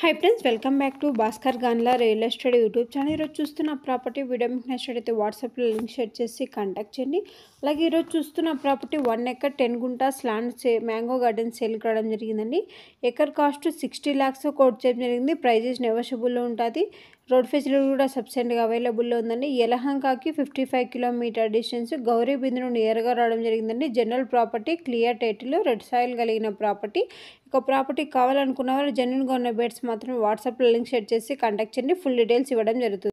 high friends welcome back to Bhaskar గాన్లా real estate YouTube channel ఈరోజు చూస్తున్న ప్రాపర్టీ వీడియో మీకు అయితే వాట్సాప్లో లింక్ షేర్ చేసి కాంటాక్ట్ చేయండి అలాగే ఈరోజు చూస్తున్న property one acre ten guntas land సే మ్యాంగో గార్డెన్ సేల్ కావడం జరిగిందండి acre cost sixty lakhs quote చేయడం జరిగింది ప్రైజెస్ నెవర్షబుల్లో ఉంటుంది రోడ్ ఫెసిలిటీ కూడా సబ్సెంట్గా అవైలబుల్లో ఉందండి యలహంకాకి ఫిఫ్టీ ఫైవ్ కిలోమీటర్ డిస్టెన్స్ నుండి నియర్గా రావడం జరిగిందండి general property clear title red soil కలిగిన ప్రాపర్టీ ఇక ప్రాపర్టీ కావాలనుకున్న వారు జెన్యున్గా ఉన్న బెడ్స్ మాత్రం వాట్సాప్లో లింక్ షేర్ చేసి కాంటాక్ట్ చేయండి ఫుల్ డీటెయిల్స్ ఇవ్వడం జరుగుతుంది